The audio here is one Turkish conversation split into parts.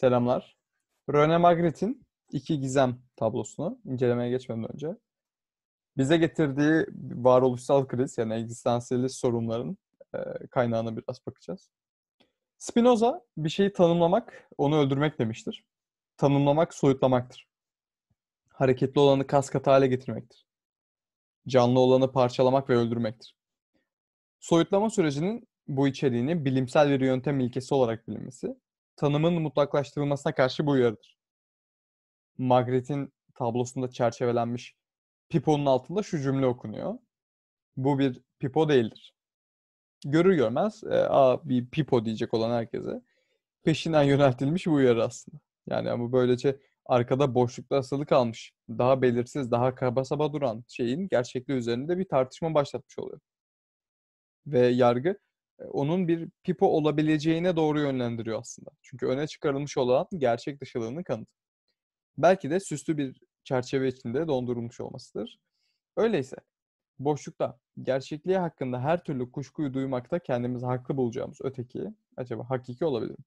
Selamlar. Röne Magritte'in iki Gizem tablosunu incelemeye geçmeden önce bize getirdiği varoluşsal kriz yani egzistansiyelist sorunların e, kaynağına biraz bakacağız. Spinoza bir şeyi tanımlamak, onu öldürmek demiştir. Tanımlamak soyutlamaktır. Hareketli olanı kaskat hale getirmektir. Canlı olanı parçalamak ve öldürmektir. Soyutlama sürecinin bu içeriğini bilimsel bir yöntem ilkesi olarak bilinmesi tanımın mutlaklaştırılmasına karşı bu uyarıdır. Magritte'in tablosunda çerçevelenmiş Pipo'nun altında şu cümle okunuyor. Bu bir Pipo değildir. Görür görmez e, a, bir Pipo diyecek olan herkese peşinden yöneltilmiş bu uyarı aslında. Yani bu böylece arkada boşlukta asılı kalmış, daha belirsiz, daha kaba saba duran şeyin gerçekliği üzerinde bir tartışma başlatmış oluyor. Ve yargı e, onun bir pipo olabileceğine doğru yönlendiriyor aslında. Çünkü öne çıkarılmış olan gerçek dışılığının kanıtı. Belki de süslü bir çerçeve içinde dondurulmuş olmasıdır. Öyleyse boşlukta gerçekliği hakkında her türlü kuşkuyu duymakta kendimizi haklı bulacağımız öteki acaba hakiki olabilir mi?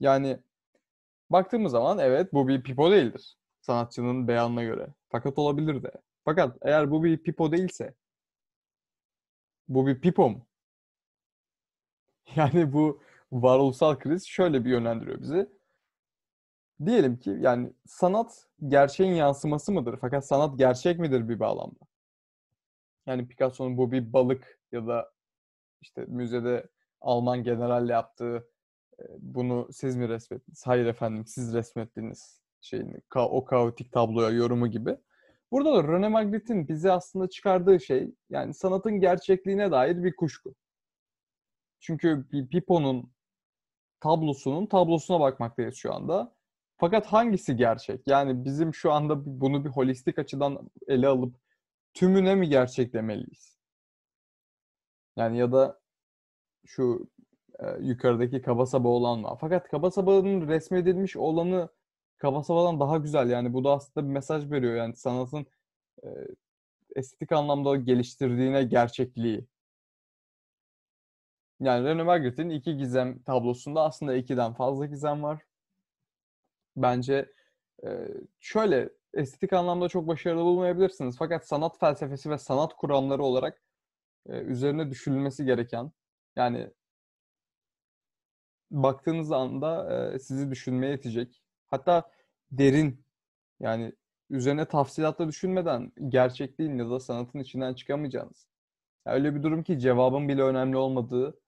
Yani baktığımız zaman evet bu bir pipo değildir sanatçının beyanına göre. Fakat olabilir de. Fakat eğer bu bir pipo değilse bu bir pipo mu? Yani bu varoluşsal kriz şöyle bir yönlendiriyor bizi. Diyelim ki yani sanat gerçeğin yansıması mıdır? Fakat sanat gerçek midir bir bağlamda? Yani Picasso'nun bu bir balık ya da işte müzede Alman general yaptığı e, bunu siz mi resmettiniz? Hayır efendim siz resmettiniz şeyini, ka- o kaotik tabloya yorumu gibi. Burada da René Magritte'in bize aslında çıkardığı şey yani sanatın gerçekliğine dair bir kuşku. Çünkü Pipo'nun tablosunun tablosuna bakmaktayız şu anda. Fakat hangisi gerçek? Yani bizim şu anda bunu bir holistik açıdan ele alıp tümüne mi gerçek demeliyiz? Yani ya da şu e, yukarıdaki kaba saba olan mı? Fakat kaba sabanın resmedilmiş olanı kaba sabadan daha güzel. Yani bu da aslında bir mesaj veriyor. Yani sanatın e, estetik anlamda geliştirdiğine gerçekliği. Yani René Magritte'in iki gizem tablosunda aslında ikiden fazla gizem var. Bence e, şöyle estetik anlamda çok başarılı bulmayabilirsiniz. Fakat sanat felsefesi ve sanat kuramları olarak e, üzerine düşünülmesi gereken yani baktığınız anda e, sizi düşünmeye itecek. Hatta derin yani üzerine tafsilatla düşünmeden gerçekliğin ya da sanatın içinden çıkamayacağınız. öyle bir durum ki cevabın bile önemli olmadığı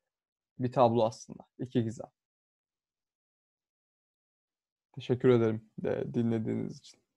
bir tablo aslında. İki gizem. Teşekkür ederim de dinlediğiniz için.